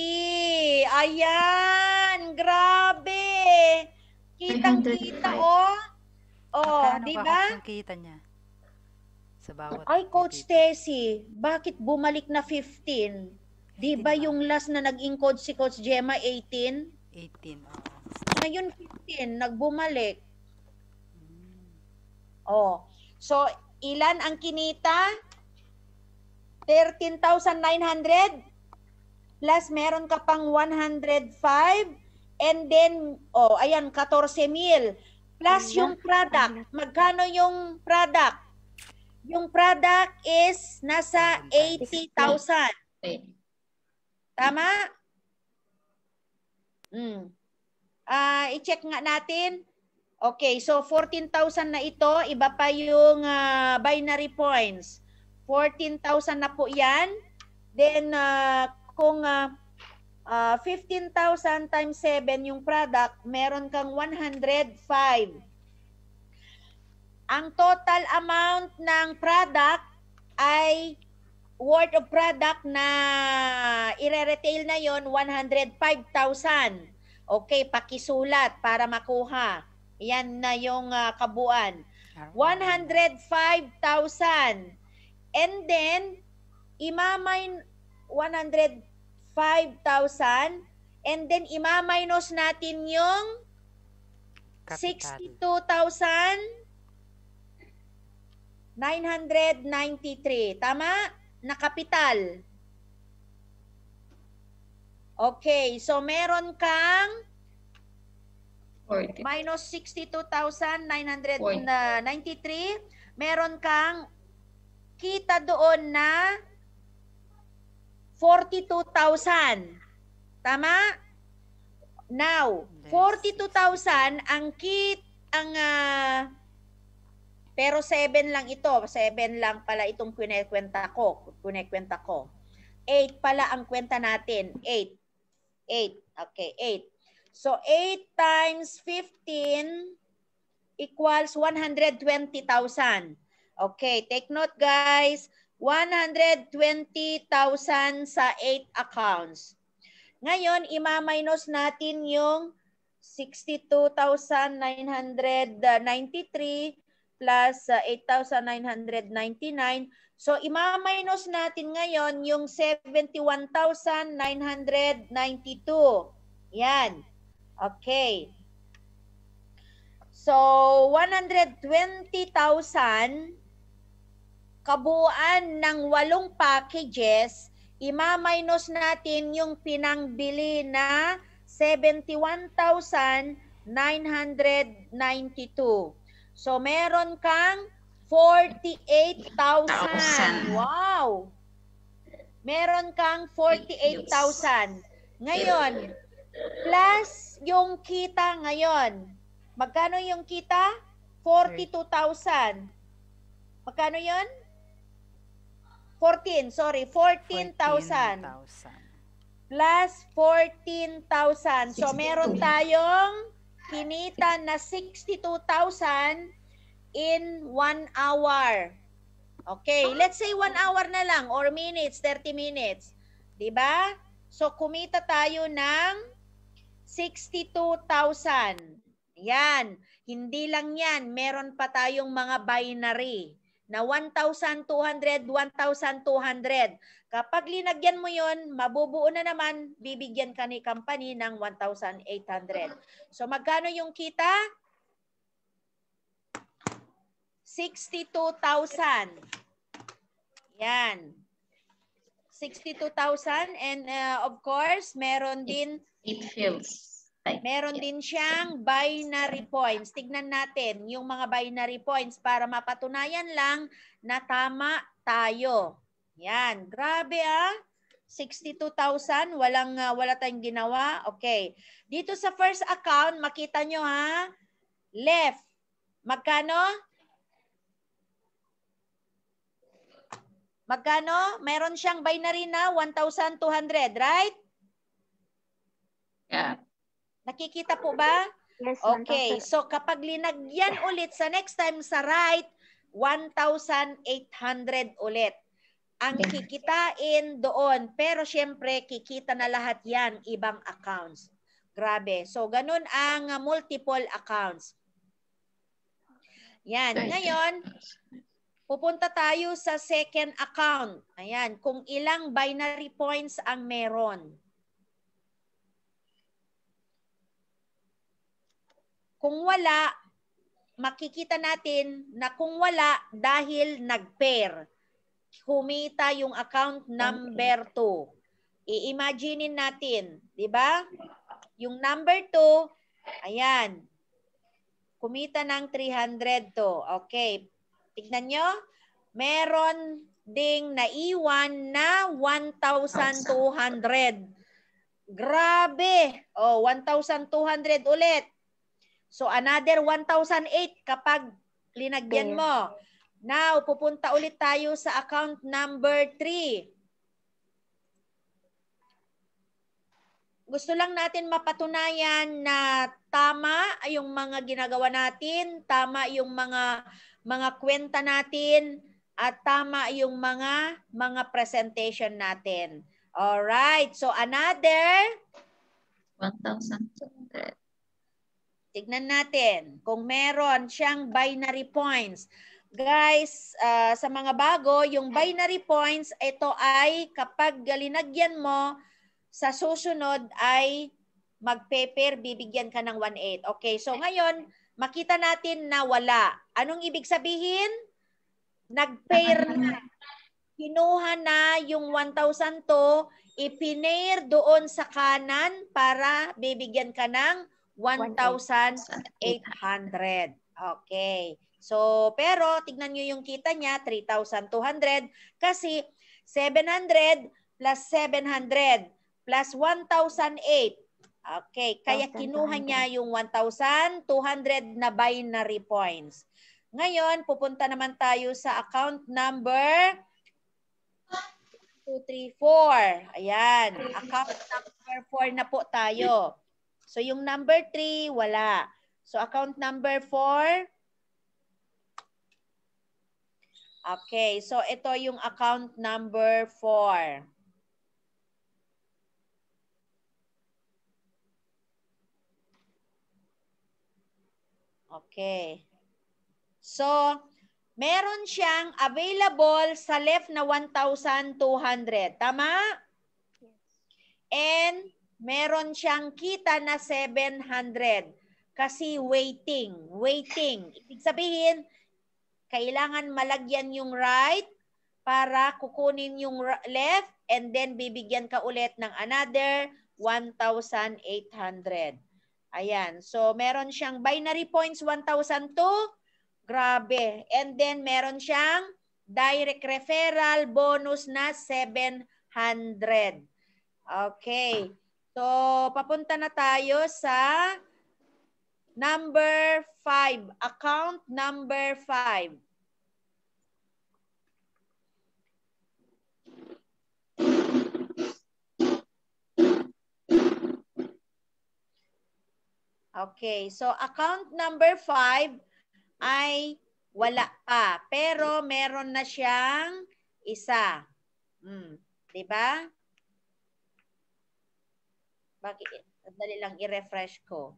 Ayan, grabe. Kitang-kita oh. Oh, di ba? Kita niya. Sa bawat Ay, Coach Tessie, bakit bumalik na 15? Di ba yung last na nag-encode si Coach Gemma 18? 18. Oh. Ngayon 15, nagbumalik. Hmm. Oh. So Ilan ang kinita? 13,900 plus meron ka pang 105 and then, oh, ayan, 14,000 plus yung product. Magkano yung product? Yung product is nasa 80,000. Tama? Mm. Uh, i-check nga natin. Okay, so 14,000 na ito. Iba pa yung uh, binary points. 14,000 na po yan. Then, uh, kung uh, uh, 15,000 times 7 yung product, meron kang 105. Ang total amount ng product ay worth of product na ire-retail na yon 105,000. Okay, pakisulat para makuha. Yan na yung uh, kabuuan. 105,000. And then, imamay 105,000 and then imaminus natin yung 62,993. Tama? Na kapital. Okay, so meron kang 40. Minus 62,993. Meron kang kita doon na 42,000. Tama? Now, 42,000 ang kit ang uh, pero 7 lang ito, 7 lang pala itong kinekwenta ko, kinekwenta ko. 8 pala ang kwenta natin, 8. 8. Okay, 8. So 8 times 15 equals 120,000. Okay, take note guys. 120,000 sa 8 accounts. Ngayon, ima-minus natin yung 62,993 plus 8,999. Uh, so, ima-minus natin ngayon yung 71,992. Yan. Okay. So, 120,000 kabuuan ng walong packages, ima-minus natin yung pinangbili na 71,992. So, meron kang 48,000. Wow! Meron kang 48,000. Ngayon, plus yung kita ngayon. Magkano yung kita? 42,000. Magkano yun? 14, sorry, 14,000. 14, plus 14,000. So, meron tayong kinita na 62,000 in one hour. Okay, let's say one hour na lang or minutes, 30 minutes. 'Di ba? So, kumita tayo ng 62,000. Yan. Hindi lang yan. Meron pa tayong mga binary na 1,200, 1,200. Kapag linagyan mo yon, mabubuo na naman, bibigyan ka ni company ng 1,800. So magkano yung kita? 62,000. Yan. 62,000 and uh, of course, meron din It feels Ay, Meron yeah. din siyang binary points. Tignan natin yung mga binary points para mapatunayan lang na tama tayo. Yan. Grabe ah. 62,000. Walang, uh, wala tayong ginawa. Okay. Dito sa first account, makita nyo ha. Left. Magkano? Magkano? Meron siyang binary na 1,200, right? Nakikita po ba? Yes, okay, ma'am, so kapag linagyan ulit sa next time sa right, 1,800 ulit. Ang kikitain doon, pero syempre kikita na lahat yan, ibang accounts. Grabe. So, ganun ang multiple accounts. Yan. Ngayon, pupunta tayo sa second account. Ayan, kung ilang binary points ang meron. Kung wala, makikita natin na kung wala dahil nag-pair. Kumita yung account number 2. I-imaginein natin, 'di ba? Yung number 2, ayan. Kumita ng 300 to. Okay. Tignan nyo. Meron ding naiwan na 1,200. Grabe. Oh, 1,200 ulit. So another 1,008 kapag linagyan mo. Now, pupunta ulit tayo sa account number 3. Gusto lang natin mapatunayan na tama yung mga ginagawa natin, tama yung mga mga kwenta natin, at tama yung mga mga presentation natin. All right, so another 1,200. Tignan natin kung meron siyang binary points. Guys, uh, sa mga bago, yung binary points, ito ay kapag galinagyan mo, sa susunod ay magpe-pair, bibigyan ka ng 1-8. Okay, so ngayon, makita natin na wala. Anong ibig sabihin? Nag-pair na. Kinuha na yung 1,000 to, ipinair doon sa kanan para bibigyan ka ng 1,800. Okay. So, pero tignan nyo yung kita niya, 3,200 kasi 700 plus 700 plus 1,008. Okay, kaya kinuha niya yung 1,200 na binary points. Ngayon, pupunta naman tayo sa account number 234. Ayan, account number 4 na po tayo. So yung number 3, wala. So account number 4. Okay, so ito yung account number 4. Okay. So, meron siyang available sa left na 1,200. Tama? Yes. And meron siyang kita na 700 kasi waiting, waiting. Ibig sabihin, kailangan malagyan yung right para kukunin yung left and then bibigyan ka ulit ng another 1,800. Ayan. So, meron siyang binary points 1,002. Grabe. And then, meron siyang direct referral bonus na 700. Okay. So, papunta na tayo sa number 5. Account number 5. Okay, so account number 5 ay wala pa. Pero meron na siyang isa. Hmm, 'Di ba? Bakit? Dali lang i-refresh ko.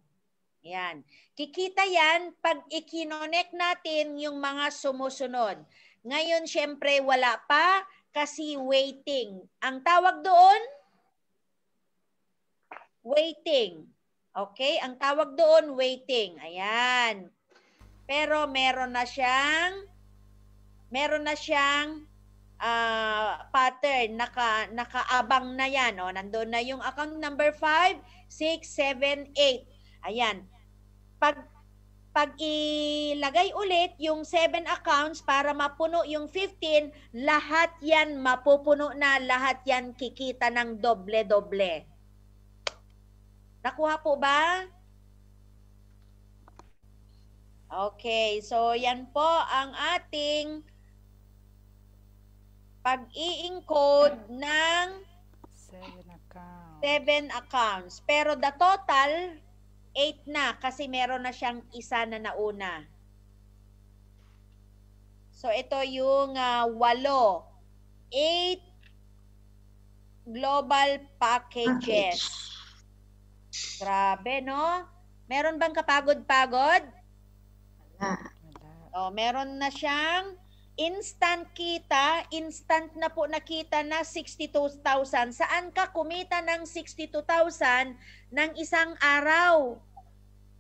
Yan. Kikita yan pag ikinonek natin yung mga sumusunod. Ngayon, syempre, wala pa kasi waiting. Ang tawag doon? Waiting. Okay? Ang tawag doon, waiting. Ayan. Pero meron na siyang meron na siyang uh, pattern, naka, nakaabang na yan. O, oh. nandoon na yung account number 5, 6, 7, 8. Ayan. Pag, pag ilagay ulit yung 7 accounts para mapuno yung 15, lahat yan mapupuno na, lahat yan kikita ng doble-doble. Nakuha po ba? Okay, so yan po ang ating pag-i-encode ng 7 accounts. accounts. Pero the total, 8 na kasi meron na siyang isa na nauna. So, ito yung uh, walo. global packages. Package. Grabe, no? Meron bang kapagod-pagod? Wala. Oh, meron na siyang instant kita, instant na po nakita na 62,000. Saan ka kumita ng 62,000 ng isang araw?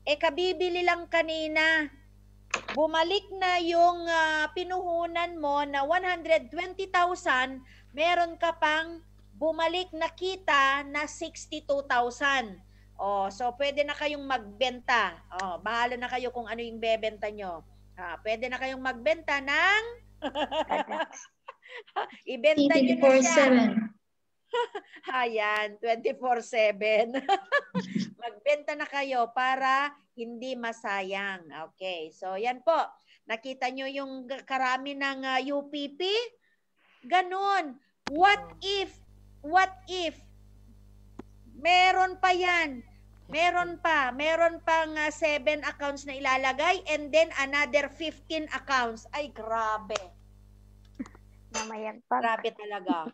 E kabibili lang kanina. Bumalik na yung uh, pinuhunan mo na 120,000, meron ka pang bumalik na kita na 62,000. Oh, so pwede na kayong magbenta. Oh, bahala na kayo kung ano yung bebenta nyo. Ah, pwede na kayong magbenta ng Ibenta nyo na siya. 24-7. Ayan, 24-7. Magbenta na kayo para hindi masayang. Okay, so yan po. Nakita nyo yung karami ng uh, ah, UPP? Ganon. What if, what if, meron pa yan Meron pa, meron pang 7 uh, ah, accounts na ilalagay and then another 15 accounts. Ay, grabe. Mamayag pa. Grabe talaga.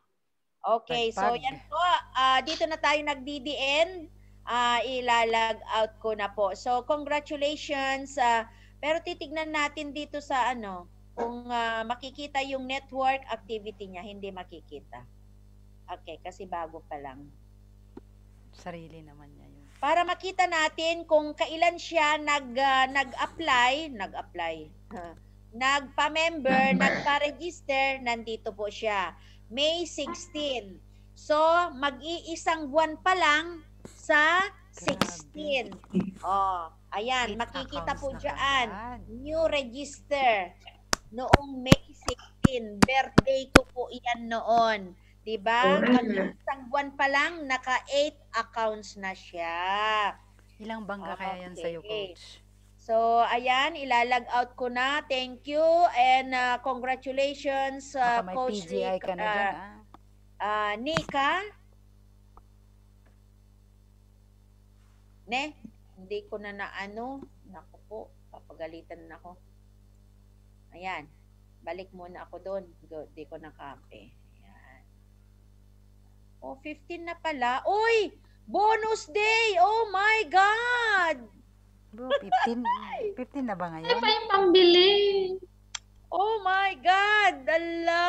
Okay, so yan po. Uh, dito na tayo nag-DDN. Uh, ah, ilalag out ko na po. So, congratulations. Uh, pero titignan natin dito sa ano, kung uh, makikita yung network activity niya, hindi makikita. Okay, kasi bago pa lang. Sarili naman niya para makita natin kung kailan siya nag uh, nag-apply, nag-apply. Huh. Nagpa-member, nagpa-register, nandito po siya. May 16. So, mag-iisang buwan pa lang sa 16. Oh, ayan, makikita po diyan new register noong May 16. Birthday ko po iyan noon. Diba? ba? Mm. Isang buwan pa lang naka 8 accounts na siya. Ilang bangga okay. kaya 'yan sa iyo, coach? So, ayan, ilalag out ko na. Thank you and uh, congratulations uh, coach PGI Nick, ka na dyan, uh, ah. uh, uh, Nika. Ne, hindi ko na naano. Naku po, papagalitan na ako. Ayan, balik muna ako doon. Hindi ko nakape oh, 15 na pala. Uy! Bonus day! Oh my God! Bro, 15, 15 na ba ngayon? Ano pa yung pambili? Oh my God! Ala!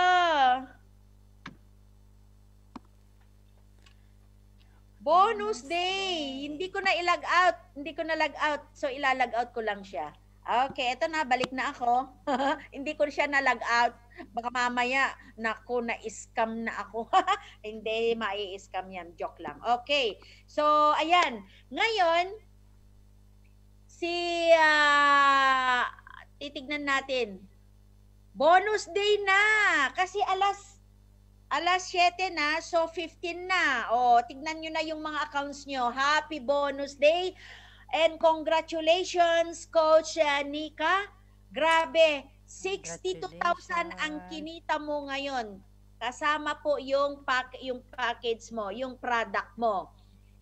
Bonus day! Hindi ko na ilag out. Hindi ko na lag out. So, ilalag out ko lang siya. Okay, eto na. Balik na ako. Hindi ko siya na lag out. Baka mamaya, nako, na-scam na ako. Hindi, mai-scam yan. Joke lang. Okay. So, ayan. Ngayon, si, uh, titignan natin. Bonus day na. Kasi alas Alas 7 na, so 15 na. O, tignan nyo na yung mga accounts nyo. Happy bonus day. And congratulations, Coach uh, Nika. Grabe, 62,000 ang kinita mo ngayon. Kasama po yung pack yung package mo, yung product mo.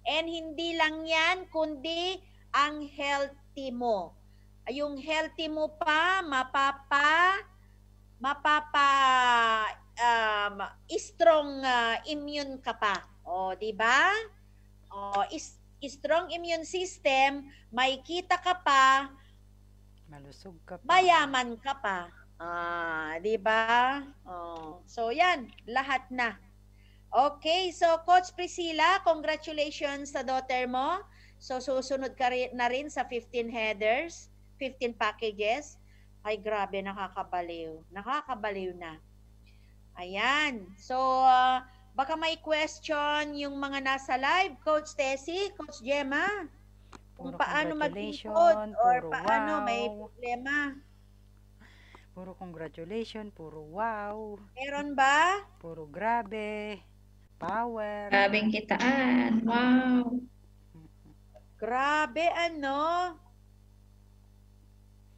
And hindi lang 'yan kundi ang healthy mo. Yung healthy mo pa mapapa mapapa um, strong uh, immune ka pa. O, di ba? O, is, strong immune system, may kita ka pa, Malusog ka pa. Mayaman ka pa. Ah, di ba? Oh. So yan, lahat na. Okay, so Coach Priscilla, congratulations sa daughter mo. So susunod ka rin, na rin sa 15 headers, 15 packages. Ay grabe, nakakabaliw. Nakakabaliw na. Ayan. So uh, baka may question yung mga nasa live, Coach Tessie, Coach Gemma. Puro paano mag-ipon or paano wow. may problema. Puro congratulation, puro wow. Meron ba? Puro grabe. Power. Grabing kitaan. Wow. Grabe ano?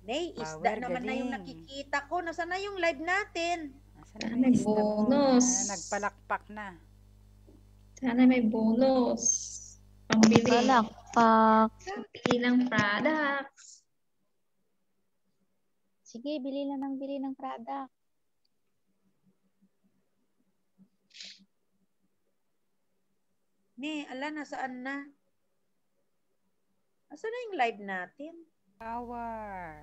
May isda Power naman galing. na yung nakikita ko. Nasaan na yung live natin? Sana may bonus. Na, nagpalakpak na. Sana may bonus. Pambili. Palakpak. Bili ng products. Sige, bili na ng bili ng product. Ni, ala, nasaan na? Asa na yung live natin? Hour.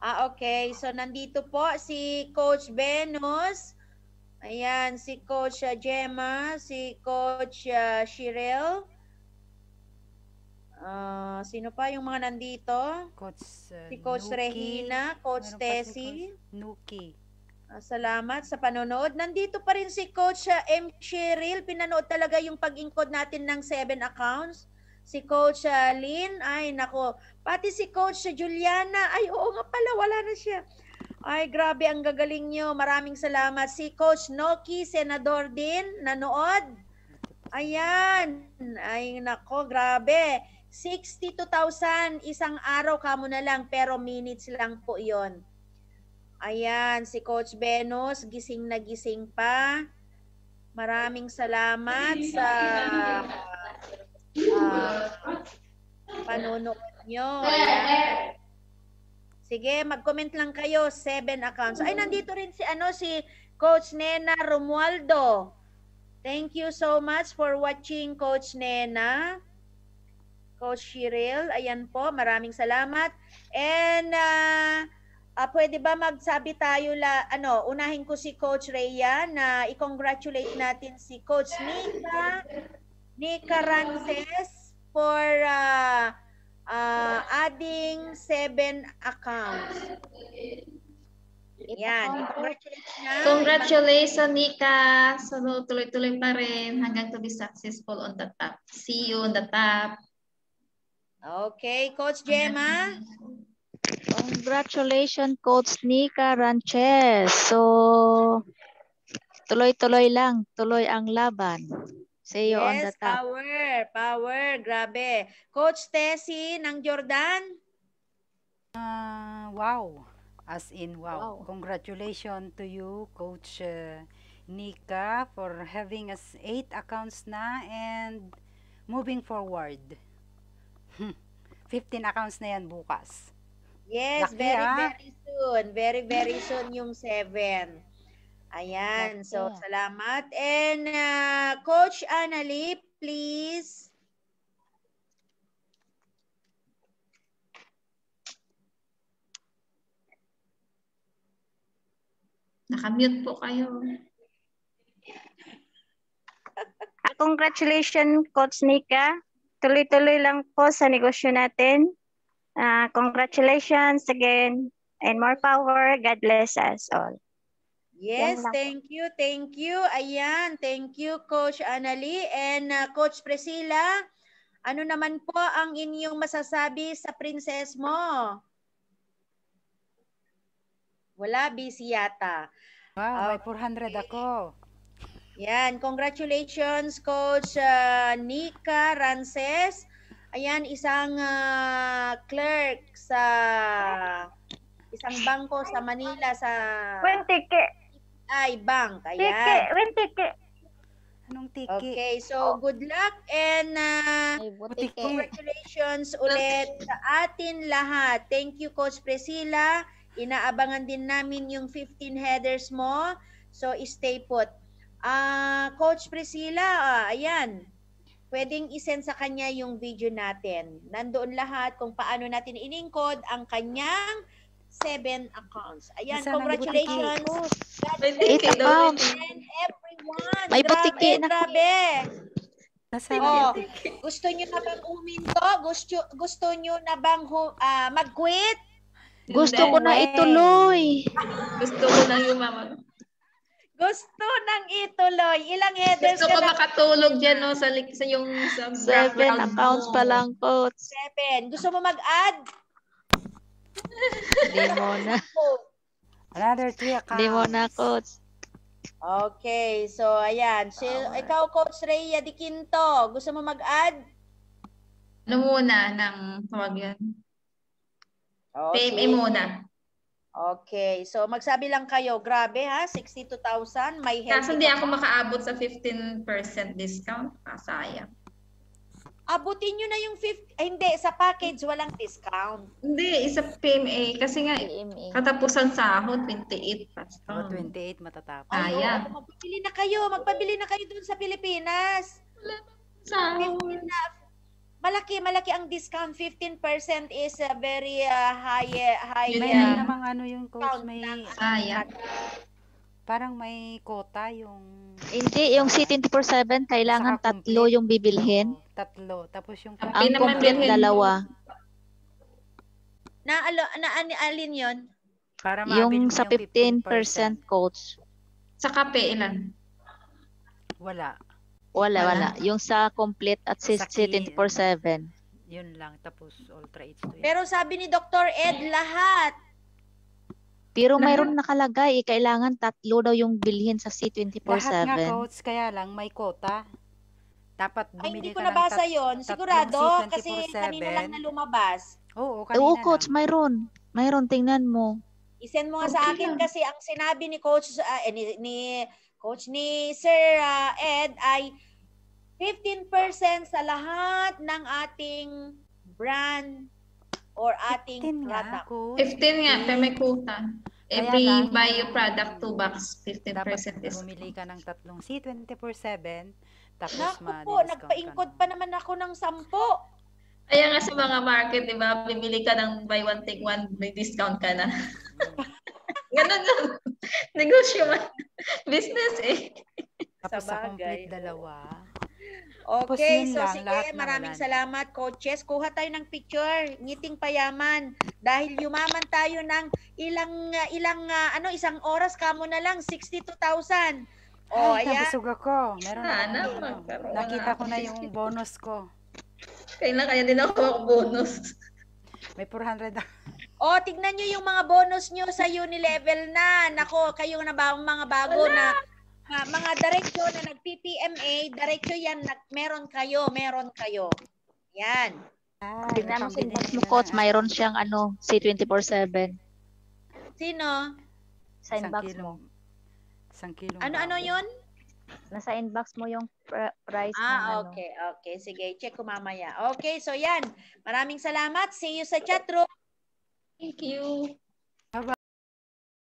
Ah, okay. So, nandito po si Coach Venus. Ayan, si Coach ah, Gemma, si Coach uh, Shirel. Uh, sino pa yung mga nandito? Coach uh, Si Coach Nuki. Regina, Coach Meron Tessie. Si Coach Nuki. Uh, salamat sa panonood. Nandito pa rin si Coach M. Cheryl. Pinanood talaga yung pag-ingkod natin ng 7 accounts. Si Coach uh, Lynn, ay nako. Pati si Coach Juliana, ay oo nga pala, wala na siya. Ay, grabe, ang gagaling nyo. Maraming salamat. Si Coach Noki, senador din, nanood. Ayan. Ay, nako, grabe. 62,000 isang araw kamo na lang, pero minutes lang po yon. Ayan, si Coach Benos, gising na gising pa. Maraming salamat sa uh, panonood nyo. Ayan. Sige, mag-comment lang kayo, seven accounts. Ay, mm. nandito rin si ano si Coach Nena Romualdo. Thank you so much for watching Coach Nena. Coach Shirel, ayan po, maraming salamat. And uh, uh, pwede ba magsabi tayo la ano, unahin ko si Coach Rhea na i-congratulate natin si Coach Nika Nika Rances for uh, uh, adding seven accounts. Yan. Congratulations, Nika. So, tuloy-tuloy pa rin hanggang to be successful on the top. See you on the top. Okay, Coach Gemma. Congratulations, Coach Nika Ranches. So, tuloy-tuloy lang. Tuloy ang laban sa iyo yes, on the top. power, power. Grabe. Coach Tessie ng Jordan? Uh, wow. As in, wow. wow. Congratulations to you, Coach uh, Nika, for having us eight accounts na and moving forward. 15 hmm. accounts na yan bukas. Yes, Laki, very, ha? Ah. very soon. Very, very soon yung seven. Ayan. So, salamat. And uh, Coach Annalie, please. Nakamute po kayo. Ah, congratulations, Coach Nika. Tuloy-tuloy lang po sa negosyo natin. Uh, congratulations again and more power. God bless us all. Yes, thank you, thank you. Ayan, thank you Coach Anali and uh, Coach Priscilla. Ano naman po ang inyong masasabi sa princess mo? Wala, busy yata. Wow, okay. may 400 ako. Yan, congratulations Coach uh, Nika Rances. Ayan, isang uh, clerk sa isang bangko sa Manila sa... 20K ay bank. Ayan. Tiki. When tiki? Anong tiki? Okay, so good luck and uh, ay, congratulations ulit sa atin lahat. Thank you, Coach Priscilla. Inaabangan din namin yung 15 headers mo. So, stay put. Uh, Coach Priscilla, uh, ayan, pwedeng isend sa kanya yung video natin. Nandoon lahat kung paano natin iningkod ang kanyang seven accounts. Ayan, Isa congratulations. Eight accounts. And everyone. May butiki na. Grabe. Nasa oh, gusto niyo na bang uminto? Gusto, gusto niyo na bang uh, mag-quit? Gusto ko na ituloy. gusto ko na yung mama. Gusto nang ituloy. Ilang headers Gusto ka lang? makatulog dyan, no, sa, sa yung sa Seven accounts mo. pa lang, coach. Seven. Gusto mo mag-add? Hindi Another three accounts. Hindi coach. Okay, so ayan. So, ah, Ikaw, Coach Rhea Di Quinto, gusto mo mag-add? Ano muna ng tawag yun? Okay. PMA eh, muna. Okay. So magsabi lang kayo, grabe ha, 62,000. May healthy Kaso hindi ako makaabot sa 15% discount. Ah, sayang abutin nyo na yung 50, eh, hindi, sa package walang discount. Hindi, isa PMA kasi nga PMA. katapusan sahod, 28 pastor. Oh, 28 matatapos. Ah, yeah. Ano, magpabili na kayo, magpabili na kayo dun sa Pilipinas. Wala sahod. Malaki, malaki ang discount. 15% is a very uh, high, uh, high. May uh, namang ano yung coach, may... Ah, yeah. Parang may quota yung... Hindi, yung city 24-7, kailangan tatlo yung bibilhin. Oh tatlo. Tapos yung... Ang complete dalawa. Na, alo, na ani- alin yon? Para maabit Yung sa 15% coach. Sa kape, ilan? Wala. Wala, wala. Wala. Yung sa complete at Sa clean. 16.47. Yun lang. Tapos ultra age to yun. Pero sabi ni Dr. Ed, lahat. Pero Lahat- mayroon nakalagay, eh, kailangan tatlo daw yung bilhin sa Lahat nga C24/7. coach, kaya lang may quota. Dapat bumili Ay, hindi ko nabasa yon Sigurado, kasi kanina lang na lumabas. Oo, kanina Oo, coach, lang. mayroon. Mayroon, tingnan mo. Isend mo nga okay. sa akin kasi ang sinabi ni coach uh, ni, ni coach ni Sir uh, Ed ay 15% sa lahat ng ating brand or ating 15 product. Nga, 15 nga, pero may quota. Every Kaya lang, bio product, 2 bucks, 15% dapat is. Bumili ka ng tatlong C24-7 tapos Naku po, nagpaingkod pa naman ako ng sampo. Kaya nga sa mga market, di ba, bibili ka ng buy one, take one, may discount ka na. Ganun lang. Negosyo man. Business eh. Tapos sa, sa complete dalawa. Okay, so lang, sige, maraming naman. salamat coaches. Kuha tayo ng picture, ngiting payaman. Dahil yumaman tayo ng ilang ilang uh, ano isang oras kamo na lang 62,000. Oh, Ay, ayan. nabusog ako. Meron na. Sana, magkaroon Nakita ko na yung bonus ko. Kaya na kaya din ako mag-bonus. May 400 ako. O, tignan nyo yung mga bonus nyo sa Unilevel na. Nako, kayong na ba, mga bago Wala. na uh, mga direksyo na nag-PPMA, direksyo yan, nag meron kayo, meron kayo. Yan. Ah, Tingnan si boss mo, coach. Mayroon siyang ano, C24-7. Sino? Sign inbox mo. Isang kilo. Ano-ano yun? Nasa inbox mo yung pr- price. Ah, ng, ano. okay. Ano. Okay, sige. Check ko mamaya. Okay, so yan. Maraming salamat. See you sa chat room. Thank you.